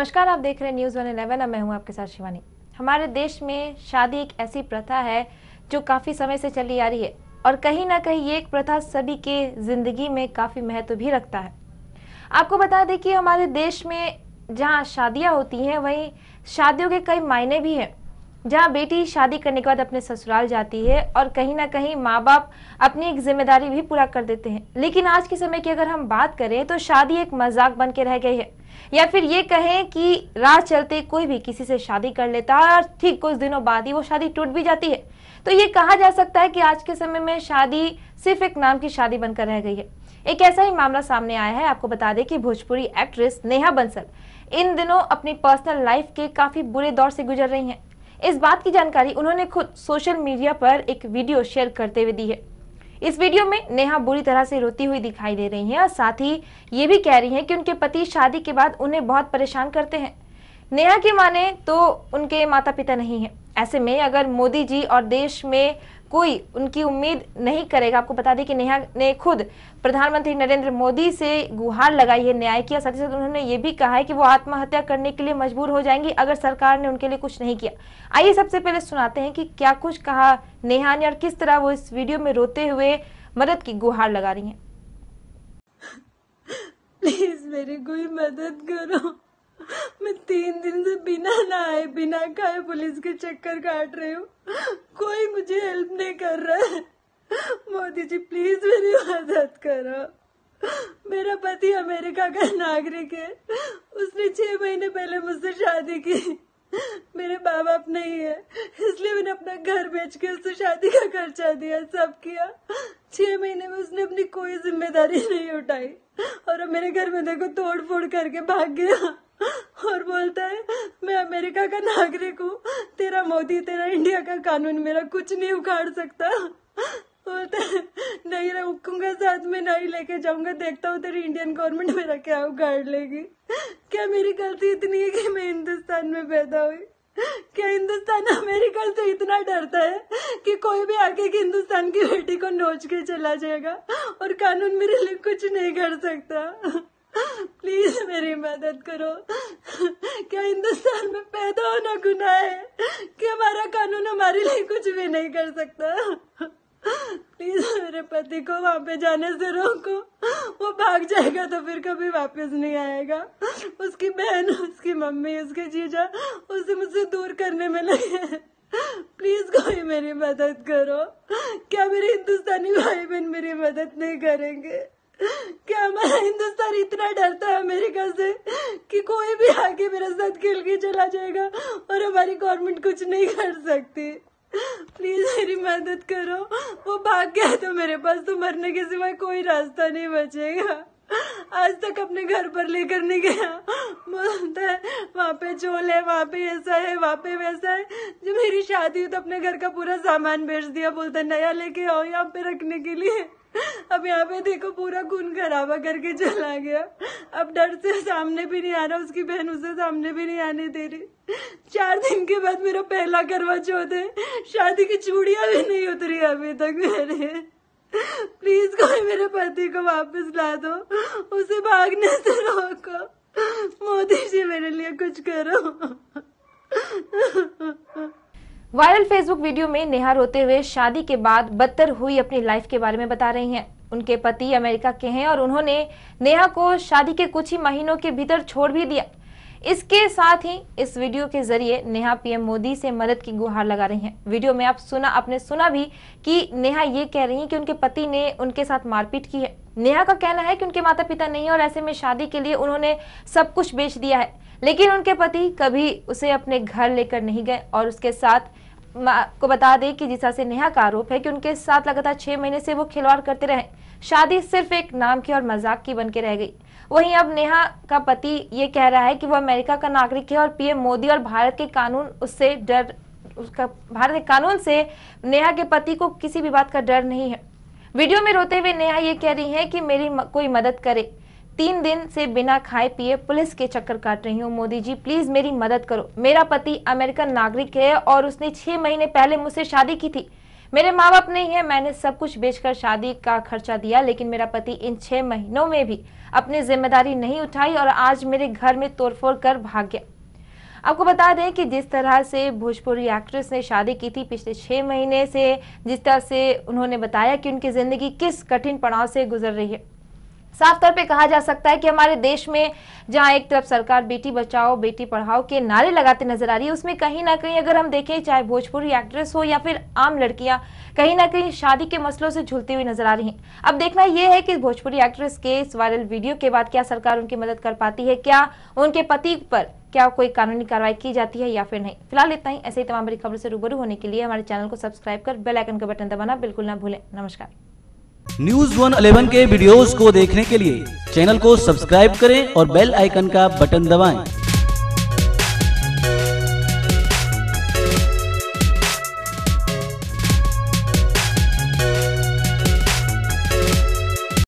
नमस्कार आप देख रहे हैं न्यूज़ वन इलेवन मैं हूँ आपके साथ शिवानी हमारे देश में शादी एक ऐसी प्रथा है जो काफ़ी समय से चली आ रही है और कहीं ना कहीं ये एक प्रथा सभी के ज़िंदगी में काफ़ी महत्व भी रखता है आपको बता दें कि हमारे देश में जहाँ शादियाँ होती हैं वहीं शादियों के कई मायने भी हैं जहाँ बेटी शादी करने के बाद अपने ससुराल जाती है और कहीं ना कहीं माँ बाप अपनी एक जिम्मेदारी भी पूरा कर देते हैं लेकिन आज के समय की अगर हम बात करें तो शादी एक मजाक बन के रह गई है या फिर ये कहें कि राह चलते कोई भी किसी से शादी कर लेता है और ठीक कुछ दिनों बाद ही वो शादी टूट भी जाती है तो ये कहा जा सकता है कि आज के समय में शादी सिर्फ एक नाम की शादी बनकर रह गई है एक ऐसा ही मामला सामने आया है आपको बता दें कि भोजपुरी एक्ट्रेस नेहा बंसल इन दिनों अपनी पर्सनल लाइफ के काफी बुरे दौर से गुजर रही हैं इस बात की जानकारी उन्होंने खुद सोशल मीडिया पर एक वीडियो शेयर करते हुए दी है इस वीडियो में नेहा बुरी तरह से रोती हुई दिखाई दे रही है और साथ ही ये भी कह रही है कि उनके पति शादी के बाद उन्हें बहुत परेशान करते हैं नेहा की माने तो उनके माता पिता नहीं है ऐसे में अगर मोदी जी और देश में कोई उनकी उम्मीद नहीं करेगा आपको बता दें कि नेहा ने खुद प्रधानमंत्री नरेंद्र मोदी से गुहार लगाई है न्याय की साथ ही साथ उन्होंने ये भी कहा है कि वो आत्महत्या करने के लिए मजबूर हो जाएंगी अगर सरकार ने उनके लिए कुछ नहीं किया आइए सबसे पहले सुनाते हैं कि क्या कुछ कहा नेहा ने और किस तरह वो इस वीडियो में रोते हुए मदद की गुहार लगा रही है प्लीज मेरी कोई मदद करो मैं तीन दिन से बिना नहाए बिना खाए पुलिस के चक्कर काट रही हूँ कोई मुझे हेल्प नहीं कर रहा है मोदी जी प्लीज मेरी मदद करो मेरा पति अमेरिका का नागरिक है उसने छह महीने पहले मुझसे शादी की मेरे माँ बाप नहीं है इसलिए मैंने अपना घर बेच के उससे शादी का खर्चा दिया सब किया छह महीने में उसने अपनी कोई जिम्मेदारी नहीं उठाई और अब मेरे घर में देखो तोड़ फोड़ करके भाग गया और बोलता है मैं अमेरिका का नागरिक हूँ तेरा मोदी तेरा इंडिया का कानून मेरा कुछ नहीं उखाड़ सकता बोलता है नहीं रखूंगा साथ में नहीं लेके जाऊंगा देखता हूँ तेरी इंडियन गवर्नमेंट मेरा क्या उखाड़ लेगी क्या मेरी गलती इतनी है कि मैं हिंदुस्तान में पैदा हुई क्या हिंदुस्तान अमेरिका से इतना डरता है कि कोई भी आके की हिंदुस्तान की बेटी को नोच के चला जाएगा और कानून मेरे लिए कुछ नहीं कर सकता प्लीज मेरी मदद करो क्या हिंदुस्तान में पैदा होना गुना है कि हमारा कानून हमारे लिए कुछ भी नहीं कर सकता प्लीज मेरे पति को वहां पे जाने से रोको वो भाग जाएगा तो फिर कभी वापस नहीं आएगा उसकी बहन उसकी मम्मी उसके जीजा उसे मुझसे दूर करने में लगे प्लीज कोई मेरी मदद करो क्या मेरे हिंदुस्तानी भाई बहन मेरी मदद नहीं करेंगे कि हमारा हिंदुस्तान इतना डरता है अमेरिका से कि कोई भी आके मेरे साथ खेल के चला जाएगा और हमारी गवर्नमेंट कुछ नहीं कर सकती प्लीज मेरी मदद करो वो भाग गया तो मेरे पास तो मरने के सिवा कोई रास्ता नहीं बचेगा आज तक अपने घर पर लेकर नहीं गया बोलता है वहाँ पे चोल है वहाँ पे ऐसा है वहाँ पे वैसा है जब मेरी शादी हुई तो अपने घर का पूरा सामान बेच दिया बोलता नया लेके आओ यहाँ पे रखने के लिए अब यहाँ पे देखो पूरा खून खराबा करके चला गया अब डर से सामने भी नहीं आ रहा उसकी बहन उसे सामने भी नहीं आने दे रही चार दिन के बाद मेरा पहला करवा चौथ है शादी की चूड़िया भी नहीं उतरी अभी तक मेरे प्लीज कोई मेरे पति को वापस ला दो उसे भागने से रोको मोदी जी मेरे लिए कुछ करो वायरल फेसबुक वीडियो में नेहा रोते हुए शादी के बाद बदतर हुई अपनी लाइफ के बारे में बता रही हैं उनके पति अमेरिका के हैं और उन्होंने नेहा को शादी के कुछ ही महीनों के भीतर छोड़ भी दिया इसके साथ ही इस वीडियो के जरिए नेहा पीएम मोदी से मदद की गुहार लगा रही हैं वीडियो में आप सुना आपने सुना भी कि नेहा ये कह रही हैं कि उनके पति ने उनके साथ मारपीट की है नेहा का कहना है कि उनके माता पिता नहीं है और ऐसे में शादी के लिए उन्होंने सब कुछ बेच दिया है लेकिन उनके पति कभी उसे अपने घर लेकर नहीं गए और उसके साथ को बता दें कि जिसा से नेहा का आरोप है कि उनके साथ लगातार छह महीने से वो खिलवाड़ करते रहे शादी सिर्फ एक नाम की और मजाक की बनके रह गई वहीं अब नेहा का पति ये कह रहा है कि वो अमेरिका का नागरिक है और पीएम मोदी और भारत के कानून उससे डर उसका भारत के कानून से नेहा के पति को किसी भी बात का डर नहीं है वीडियो में रोते हुए नेहा ये कह रही है कि मेरी कोई मदद करे तीन दिन से बिना खाए पिए पुलिस के चक्कर काट रही हूँ मोदी जी प्लीज मेरी मदद करो मेरा पति अमेरिकन नागरिक है और उसने छह महीने पहले मुझसे शादी की थी मेरे माँ बाप नहीं है मैंने सब कुछ बेचकर शादी का खर्चा दिया लेकिन मेरा पति इन छह महीनों में भी अपनी जिम्मेदारी नहीं उठाई और आज मेरे घर में तोड़फोड़ कर भाग गया आपको बता दें कि जिस तरह से भोजपुरी एक्ट्रेस ने शादी की थी पिछले छह महीने से जिस तरह से उन्होंने बताया कि उनकी ज़िंदगी किस कठिन पड़ाव से गुजर रही है साफ तौर पे कहा जा सकता है कि हमारे देश में जहाँ एक तरफ सरकार बेटी बचाओ बेटी पढ़ाओ के नारे लगाते नजर आ रही है उसमें कहीं ना कहीं अगर हम देखें चाहे भोजपुरी एक्ट्रेस हो या फिर आम लड़कियां कहीं ना कहीं शादी के मसलों से झुलती हुई नजर आ रही हैं अब देखना यह है कि भोजपुरी एक्ट्रेस के इस वायरल वीडियो के बाद क्या सरकार उनकी मदद कर पाती है क्या उनके पति पर क्या कोई कानूनी कार्रवाई की जाती है या फिर नहीं फिलहाल इतना ही ऐसे ही तमाम बड़ी खबरों से रूबरू होने के लिए हमारे चैनल को सब्सक्राइब कर बेलाइकन का बटन दबाना बिल्कुल ना भूलें नमस्कार न्यूज वन अलेवन के वीडियोस को देखने के लिए चैनल को सब्सक्राइब करें और बेल आइकन का बटन दबाएं।